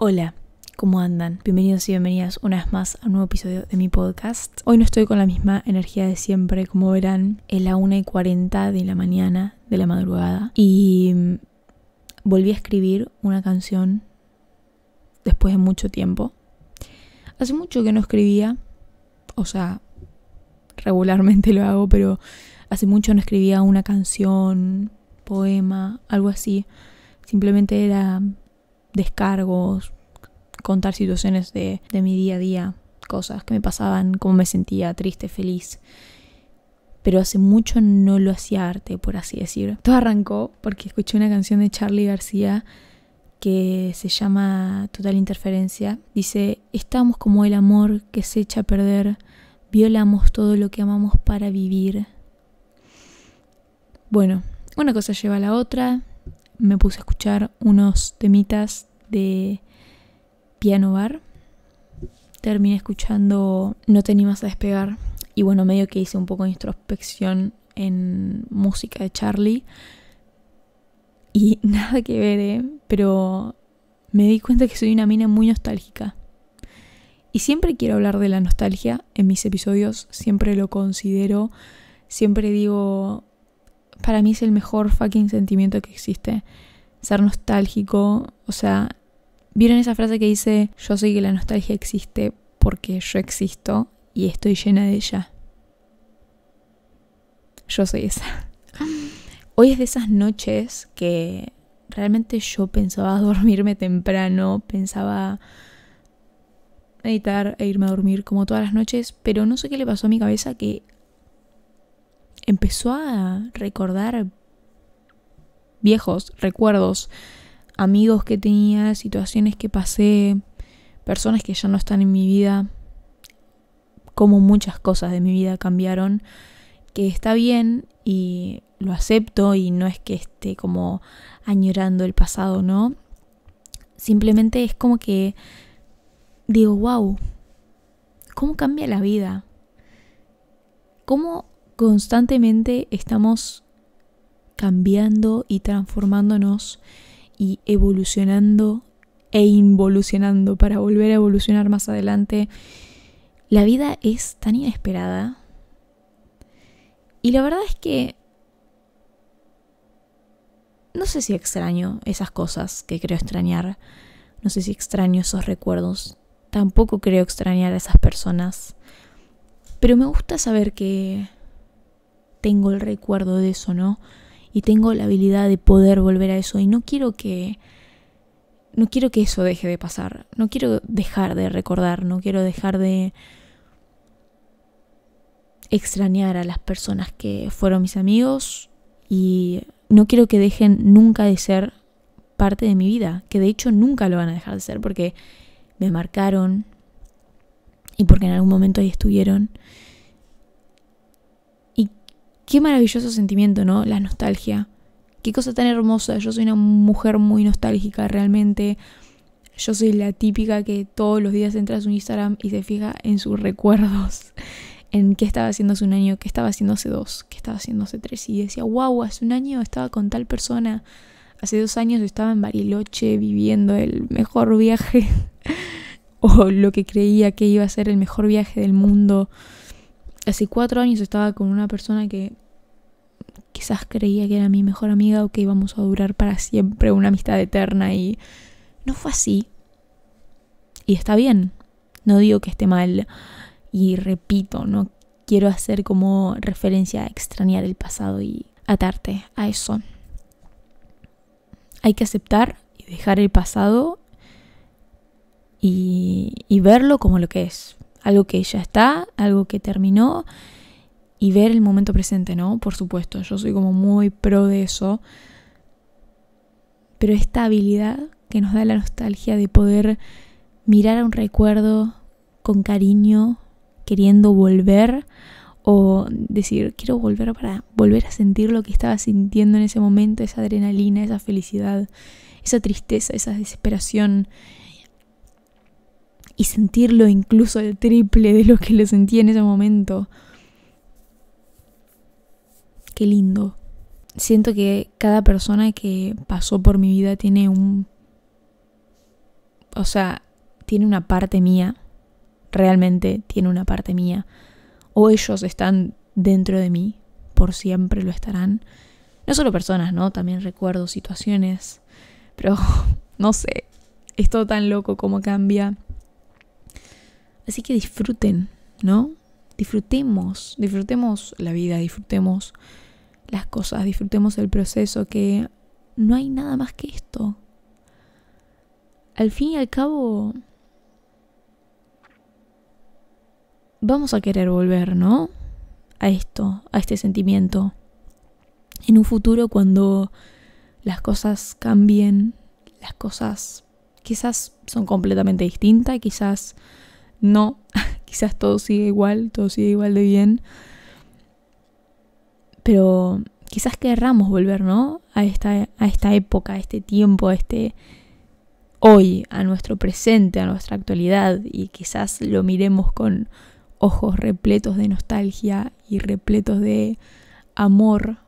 Hola, ¿cómo andan? Bienvenidos y bienvenidas una vez más a un nuevo episodio de mi podcast. Hoy no estoy con la misma energía de siempre, como verán, es la 1 y 40 de la mañana, de la madrugada, y mm, volví a escribir una canción después de mucho tiempo. Hace mucho que no escribía, o sea, regularmente lo hago, pero hace mucho no escribía una canción, poema, algo así. Simplemente era descargos, contar situaciones de, de mi día a día, cosas que me pasaban, cómo me sentía triste, feliz pero hace mucho no lo hacía arte, por así decir. Todo arrancó porque escuché una canción de Charlie García que se llama Total Interferencia. Dice, estamos como el amor que se echa a perder, violamos todo lo que amamos para vivir. Bueno, una cosa lleva a la otra, me puse a escuchar unos temitas de piano bar. Terminé escuchando No te animas a despegar. Y bueno, medio que hice un poco de introspección en música de Charlie. Y nada que ver, ¿eh? pero me di cuenta que soy una mina muy nostálgica. Y siempre quiero hablar de la nostalgia en mis episodios, siempre lo considero, siempre digo, para mí es el mejor fucking sentimiento que existe. Ser nostálgico, o sea, ¿vieron esa frase que dice, yo sé que la nostalgia existe porque yo existo y estoy llena de ella? Yo soy esa. Hoy es de esas noches que realmente yo pensaba dormirme temprano, pensaba editar e irme a dormir como todas las noches, pero no sé qué le pasó a mi cabeza que empezó a recordar viejos recuerdos, amigos que tenía, situaciones que pasé, personas que ya no están en mi vida, como muchas cosas de mi vida cambiaron, que está bien y lo acepto y no es que esté como añorando el pasado, ¿no? Simplemente es como que digo, wow, ¿cómo cambia la vida? ¿Cómo constantemente estamos cambiando y transformándonos y evolucionando e involucionando para volver a evolucionar más adelante. La vida es tan inesperada. Y la verdad es que no sé si extraño esas cosas que creo extrañar. No sé si extraño esos recuerdos. Tampoco creo extrañar a esas personas. Pero me gusta saber que tengo el recuerdo de eso, ¿no? Y tengo la habilidad de poder volver a eso y no quiero que no quiero que eso deje de pasar. No quiero dejar de recordar, no quiero dejar de extrañar a las personas que fueron mis amigos y no quiero que dejen nunca de ser parte de mi vida, que de hecho nunca lo van a dejar de ser porque me marcaron y porque en algún momento ahí estuvieron Qué maravilloso sentimiento, ¿no? La nostalgia. Qué cosa tan hermosa. Yo soy una mujer muy nostálgica realmente. Yo soy la típica que todos los días entra a su Instagram y se fija en sus recuerdos. En qué estaba haciendo hace un año, qué estaba haciendo hace dos, qué estaba haciendo hace tres. Y decía, wow, hace un año estaba con tal persona. Hace dos años estaba en Bariloche viviendo el mejor viaje. o lo que creía que iba a ser el mejor viaje del mundo hace cuatro años estaba con una persona que quizás creía que era mi mejor amiga o que íbamos a durar para siempre una amistad eterna y no fue así. Y está bien, no digo que esté mal y repito, no quiero hacer como referencia a extrañar el pasado y atarte a eso. Hay que aceptar y dejar el pasado y, y verlo como lo que es, algo que ya está, algo que terminó y ver el momento presente, ¿no? Por supuesto, yo soy como muy pro de eso. Pero esta habilidad que nos da la nostalgia de poder mirar a un recuerdo con cariño, queriendo volver o decir, quiero volver para volver a sentir lo que estaba sintiendo en ese momento, esa adrenalina, esa felicidad, esa tristeza, esa desesperación, y sentirlo incluso el triple de lo que lo sentí en ese momento. Qué lindo. Siento que cada persona que pasó por mi vida tiene un... O sea, tiene una parte mía. Realmente tiene una parte mía. O ellos están dentro de mí. Por siempre lo estarán. No solo personas, ¿no? También recuerdo situaciones. Pero no sé. Es todo tan loco como cambia. Así que disfruten, ¿no? Disfrutemos, disfrutemos la vida, disfrutemos las cosas, disfrutemos el proceso, que no hay nada más que esto. Al fin y al cabo, vamos a querer volver, ¿no? A esto, a este sentimiento. En un futuro cuando las cosas cambien, las cosas quizás son completamente distintas, quizás no, quizás todo sigue igual, todo sigue igual de bien. Pero quizás querramos volver, ¿no? A esta, a esta época, a este tiempo, a este hoy, a nuestro presente, a nuestra actualidad. Y quizás lo miremos con ojos repletos de nostalgia y repletos de amor.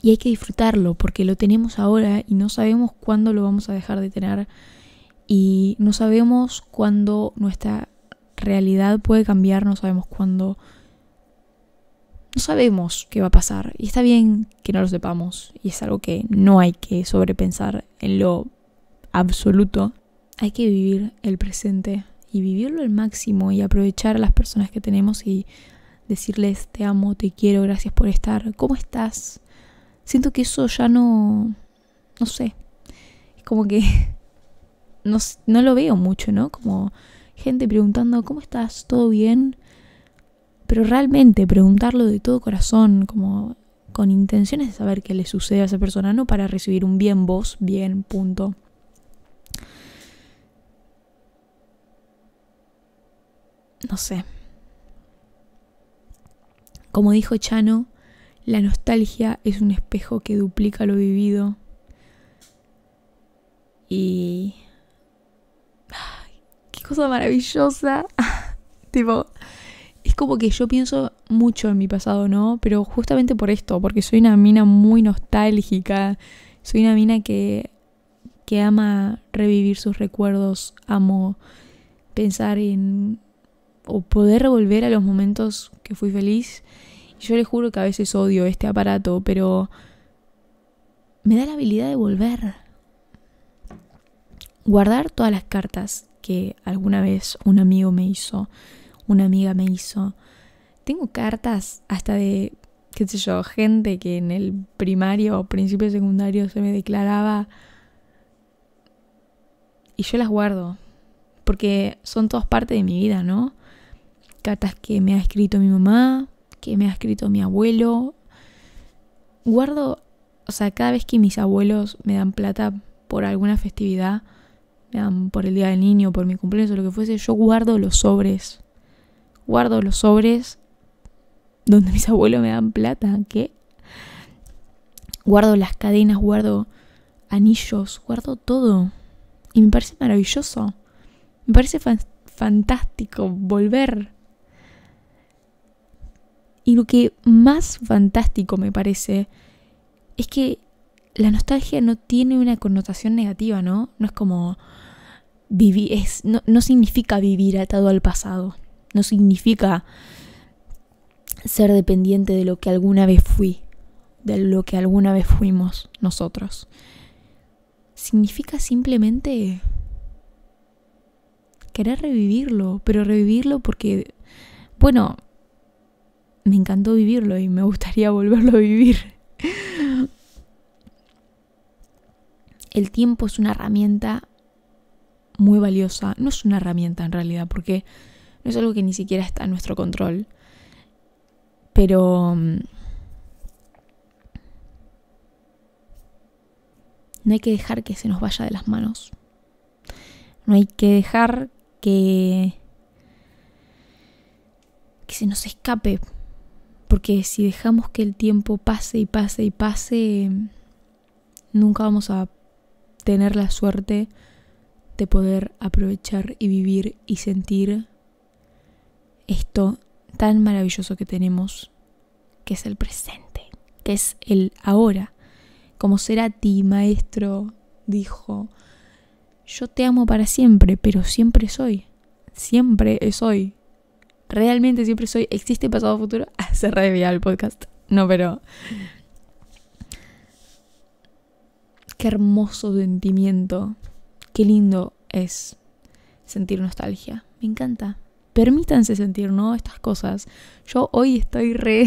Y hay que disfrutarlo porque lo tenemos ahora y no sabemos cuándo lo vamos a dejar de tener y no sabemos cuándo nuestra realidad puede cambiar, no sabemos cuándo... No sabemos qué va a pasar y está bien que no lo sepamos y es algo que no hay que sobrepensar en lo absoluto. Hay que vivir el presente y vivirlo al máximo y aprovechar a las personas que tenemos y decirles te amo, te quiero, gracias por estar, ¿cómo estás? Siento que eso ya no, no sé, es como que no, lo veo mucho, ¿no? Como gente preguntando, ¿cómo estás? ¿Todo bien? Pero realmente preguntarlo de todo corazón, como con intenciones de saber qué le sucede a esa persona, no para recibir un bien vos, bien, punto. No sé. Como dijo Chano, la nostalgia es un espejo que duplica lo vivido. Y maravillosa. tipo, es como que yo pienso mucho en mi pasado, ¿no? Pero justamente por esto, porque soy una mina muy nostálgica. Soy una mina que, que ama revivir sus recuerdos, amo pensar en o poder volver a los momentos que fui feliz. yo les juro que a veces odio este aparato, pero me da la habilidad de volver guardar todas las cartas que alguna vez un amigo me hizo, una amiga me hizo. Tengo cartas hasta de, qué sé yo, gente que en el primario o principio secundario se me declaraba y yo las guardo, porque son todas parte de mi vida, ¿no? Cartas que me ha escrito mi mamá, que me ha escrito mi abuelo. Guardo, o sea, cada vez que mis abuelos me dan plata por alguna festividad, por el día del niño, por mi cumpleaños o lo que fuese, yo guardo los sobres. Guardo los sobres donde mis abuelos me dan plata, ¿qué? Guardo las cadenas, guardo anillos, guardo todo. Y me parece maravilloso. Me parece fantástico volver. Y lo que más fantástico me parece es que la nostalgia no tiene una connotación negativa, ¿no? No es como vivir, es, no, no significa vivir atado al pasado, no significa ser dependiente de lo que alguna vez fui, de lo que alguna vez fuimos nosotros. Significa simplemente querer revivirlo, pero revivirlo porque, bueno, me encantó vivirlo y me gustaría volverlo a vivir el tiempo es una herramienta muy valiosa. No es una herramienta en realidad, porque no es algo que ni siquiera está en nuestro control. Pero... Mm, no hay que dejar que se nos vaya de las manos. No hay que dejar que... que se nos escape. Porque si dejamos que el tiempo pase y pase y pase, mm, nunca vamos a tener la suerte de poder aprovechar y vivir y sentir esto tan maravilloso que tenemos, que es el presente, que es el ahora. Como será ti maestro, dijo, yo te amo para siempre, pero siempre soy, siempre es hoy. Realmente siempre soy, existe pasado futuro, se el podcast. No, pero Qué hermoso sentimiento. Qué lindo es sentir nostalgia. Me encanta. Permítanse sentir, ¿no? Estas cosas. Yo hoy estoy re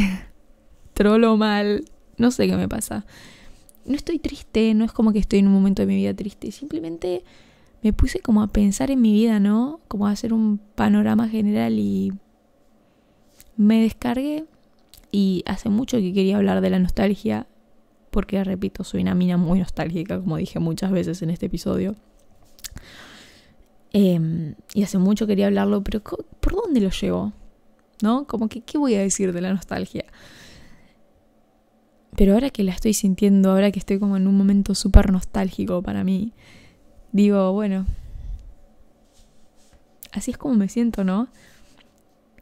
trolo mal. No sé qué me pasa. No estoy triste, no es como que estoy en un momento de mi vida triste. Simplemente me puse como a pensar en mi vida, ¿no? Como a hacer un panorama general y me descargué. Y hace mucho que quería hablar de la nostalgia porque, repito, soy una mina muy nostálgica, como dije muchas veces en este episodio. Em, y hace mucho quería hablarlo, pero ¿por dónde lo llevo? ¿No? Como que, ¿qué voy a decir de la nostalgia? Pero ahora que la estoy sintiendo, ahora que estoy como en un momento súper nostálgico para mí, digo, bueno, así es como me siento, ¿no?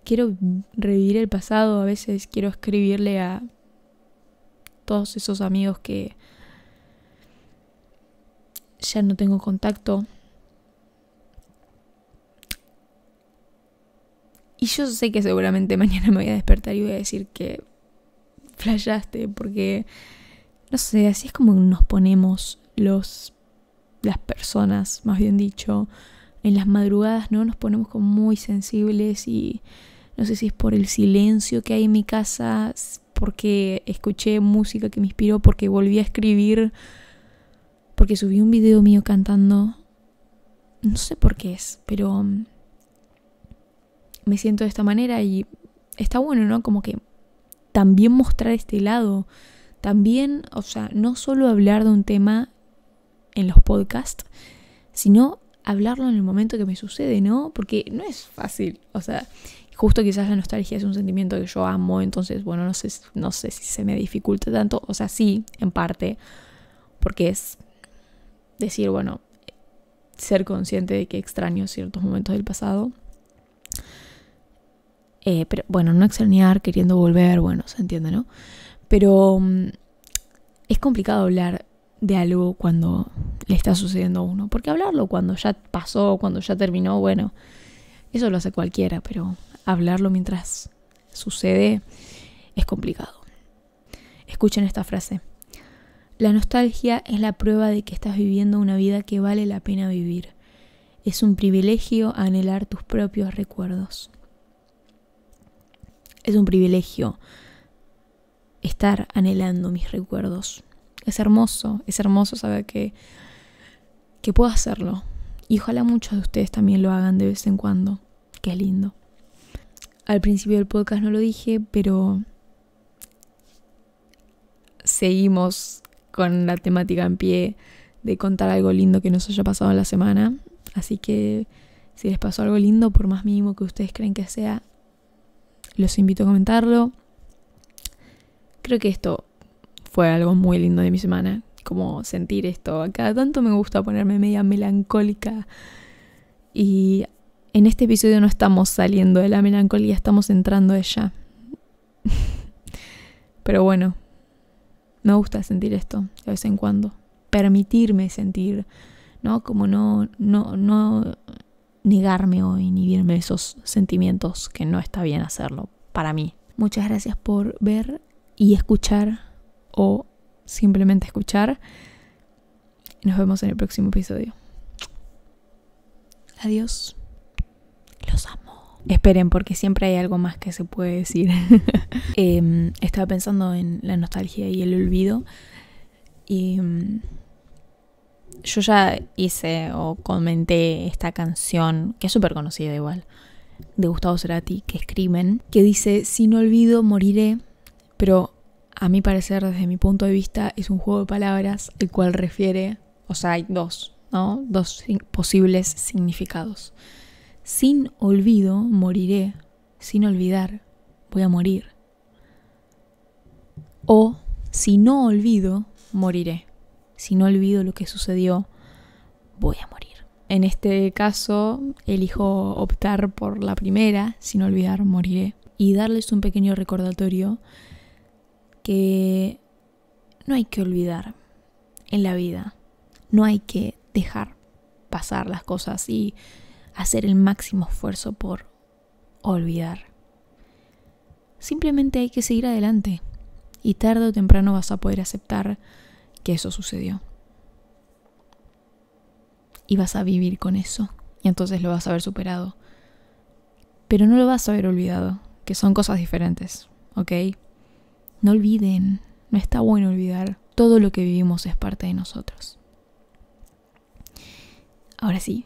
Quiero revivir el pasado, a veces quiero escribirle a todos esos amigos que ya no tengo contacto. Y yo sé que seguramente mañana me voy a despertar y voy a decir que flayaste, porque, no sé, así es como nos ponemos los, las personas, más bien dicho, en las madrugadas, ¿no? Nos ponemos como muy sensibles y no sé si es por el silencio que hay en mi casa, porque escuché música que me inspiró, porque volví a escribir, porque subí un video mío cantando. No sé por qué es, pero um, me siento de esta manera y está bueno, ¿no? Como que también mostrar este lado, también, o sea, no solo hablar de un tema en los podcasts, sino hablarlo en el momento que me sucede, ¿no? Porque no es fácil, o sea, Justo quizás la nostalgia es un sentimiento que yo amo, entonces, bueno, no sé, no sé si se me dificulta tanto. O sea, sí, en parte, porque es decir, bueno, ser consciente de que extraño ciertos momentos del pasado. Eh, pero bueno, no extrañar, queriendo volver, bueno, se entiende, ¿no? Pero mm, es complicado hablar de algo cuando le está sucediendo a uno, porque hablarlo cuando ya pasó, cuando ya terminó, bueno, eso lo hace cualquiera, pero hablarlo mientras sucede es complicado. Escuchen esta frase. La nostalgia es la prueba de que estás viviendo una vida que vale la pena vivir. Es un privilegio anhelar tus propios recuerdos. Es un privilegio estar anhelando mis recuerdos. Es hermoso, es hermoso saber que, que puedo hacerlo. Y ojalá muchos de ustedes también lo hagan de vez en cuando. Qué lindo al principio del podcast no lo dije, pero seguimos con la temática en pie de contar algo lindo que nos haya pasado en la semana. Así que si les pasó algo lindo, por más mínimo que ustedes creen que sea, los invito a comentarlo. Creo que esto fue algo muy lindo de mi semana, como sentir esto. Cada tanto me gusta ponerme media melancólica y en este episodio no estamos saliendo de la melancolía, estamos entrando a ella. Pero bueno, me gusta sentir esto de vez en cuando. Permitirme sentir, ¿no? Como no, no, no negarme o inhibirme esos sentimientos que no está bien hacerlo para mí. Muchas gracias por ver y escuchar o simplemente escuchar. Nos vemos en el próximo episodio. Adiós. Esperen, porque siempre hay algo más que se puede decir. Em, estaba pensando en la nostalgia y el olvido. Y em, yo ya hice o comenté esta canción, que es súper conocida igual, de Gustavo Cerati, que es Crimen, que dice, si no olvido, moriré, pero a mi parecer, desde mi punto de vista, es un juego de palabras el cual refiere, o sea, hay dos, ¿no? Dos posibles significados. Sin olvido moriré, sin olvidar voy a morir. O si no olvido, moriré. Si no olvido lo que sucedió, voy a morir. En este caso, elijo optar por la primera, sin olvidar, moriré. Y darles un pequeño recordatorio que no hay que olvidar en la vida. No hay que dejar pasar las cosas y hacer el máximo esfuerzo por olvidar. Simplemente hay que seguir adelante y tarde o temprano vas a poder aceptar que eso sucedió. Y vas a vivir con eso y entonces lo vas a haber superado. Pero no lo vas a haber olvidado, que son cosas diferentes, ¿ok? No olviden, no está bueno olvidar. Todo lo que vivimos es parte de nosotros. Ahora sí,